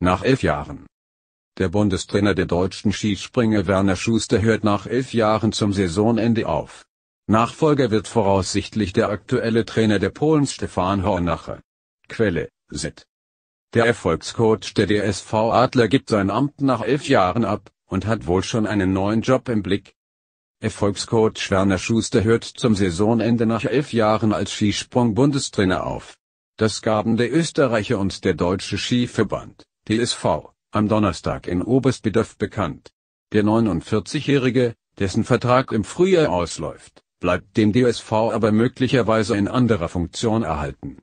Nach elf Jahren. Der Bundestrainer der deutschen Skispringer Werner Schuster hört nach elf Jahren zum Saisonende auf. Nachfolger wird voraussichtlich der aktuelle Trainer der Polen Stefan Hornacher. Quelle, SIT. Der Erfolgscoach der DSV Adler gibt sein Amt nach elf Jahren ab und hat wohl schon einen neuen Job im Blick. Erfolgscoach Werner Schuster hört zum Saisonende nach elf Jahren als Skisprung-Bundestrainer auf. Das gaben der Österreicher und der Deutsche Skiverband, TSV, am Donnerstag in Oberstbedöf bekannt. Der 49-Jährige, dessen Vertrag im Frühjahr ausläuft, bleibt dem DSV aber möglicherweise in anderer Funktion erhalten.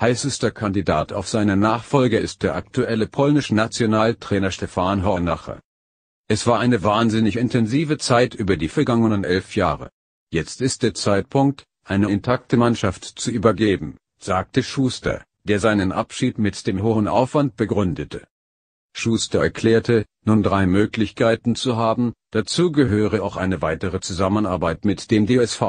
Heißester Kandidat auf seine Nachfolge ist der aktuelle polnische Nationaltrainer Stefan Hornacher. Es war eine wahnsinnig intensive Zeit über die vergangenen elf Jahre. Jetzt ist der Zeitpunkt, eine intakte Mannschaft zu übergeben, sagte Schuster der seinen Abschied mit dem hohen Aufwand begründete. Schuster erklärte, nun drei Möglichkeiten zu haben, dazu gehöre auch eine weitere Zusammenarbeit mit dem DSV.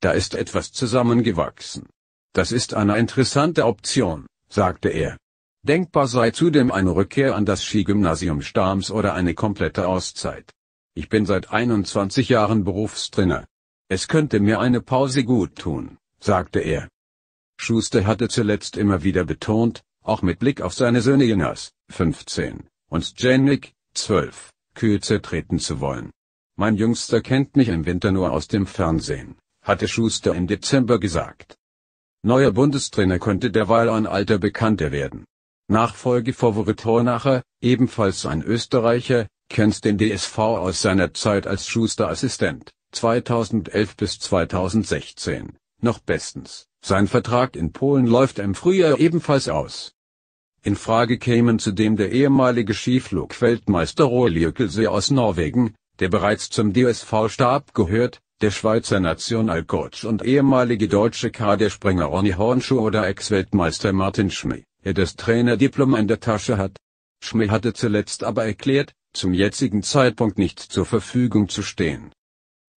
Da ist etwas zusammengewachsen. Das ist eine interessante Option, sagte er. Denkbar sei zudem eine Rückkehr an das Skigymnasium Stams oder eine komplette Auszeit. Ich bin seit 21 Jahren Berufstrainer. Es könnte mir eine Pause gut tun, sagte er. Schuster hatte zuletzt immer wieder betont, auch mit Blick auf seine Söhne Jonas, 15, und Janik, 12, Kürze treten zu wollen. Mein Jüngster kennt mich im Winter nur aus dem Fernsehen, hatte Schuster im Dezember gesagt. Neuer Bundestrainer könnte derweil ein alter Bekannter werden. Nachfolge Favorit Hornacher, ebenfalls ein Österreicher, kennt den DSV aus seiner Zeit als Schuster-Assistent, 2011 bis 2016, noch bestens. Sein Vertrag in Polen läuft im Frühjahr ebenfalls aus. In Frage kämen zudem der ehemalige Skiflug-Weltmeister Roel aus Norwegen, der bereits zum DSV-Stab gehört, der Schweizer Nationalcoach und ehemalige deutsche Kaderspringer Ronny Hornschuh oder Ex-Weltmeister Martin Schmee, der das Trainerdiplom in der Tasche hat. Schmee hatte zuletzt aber erklärt, zum jetzigen Zeitpunkt nicht zur Verfügung zu stehen.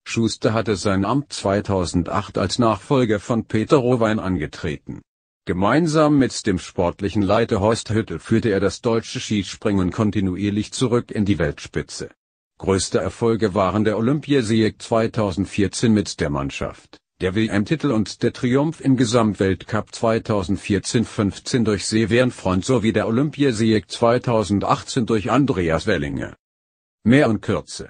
Schuster hatte sein Amt 2008 als Nachfolger von Peter Rowein angetreten. Gemeinsam mit dem sportlichen Leiter Horst Hüttel führte er das deutsche Skispringen kontinuierlich zurück in die Weltspitze. Größte Erfolge waren der Olympiasieg 2014 mit der Mannschaft, der WM-Titel und der Triumph im Gesamtweltcup 2014-15 durch Severn Front sowie der Olympiasieg 2018 durch Andreas Wellinger. Mehr und Kürze